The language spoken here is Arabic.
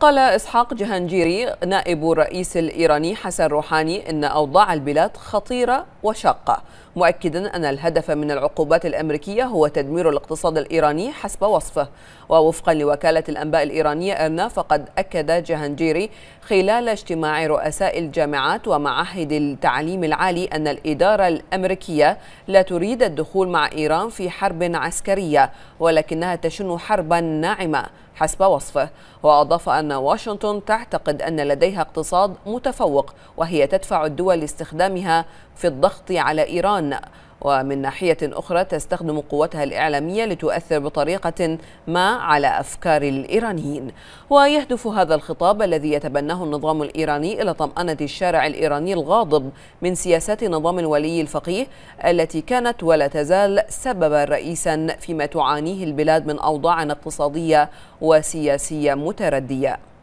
قال إسحاق جهانجيري نائب الرئيس الإيراني حسن روحاني إن أوضاع البلاد خطيرة وشاقة مؤكدا أن الهدف من العقوبات الأمريكية هو تدمير الاقتصاد الإيراني حسب وصفه ووفقا لوكالة الأنباء الإيرانية إرنا فقد أكد جهانجيري خلال اجتماع رؤساء الجامعات ومعاهد التعليم العالي أن الإدارة الأمريكية لا تريد الدخول مع إيران في حرب عسكرية ولكنها تشن حربا ناعمة حسب وصفه وأضاف أن واشنطن تعتقد أن لديها اقتصاد متفوق وهي تدفع الدول لاستخدامها في الضغط على إيران ومن ناحية أخرى تستخدم قوتها الإعلامية لتؤثر بطريقة ما على أفكار الإيرانيين ويهدف هذا الخطاب الذي يتبناه النظام الإيراني إلى طمأنة الشارع الإيراني الغاضب من سياسات نظام الولي الفقيه التي كانت ولا تزال سببا رئيسا فيما تعانيه البلاد من أوضاع اقتصادية وسياسية متردية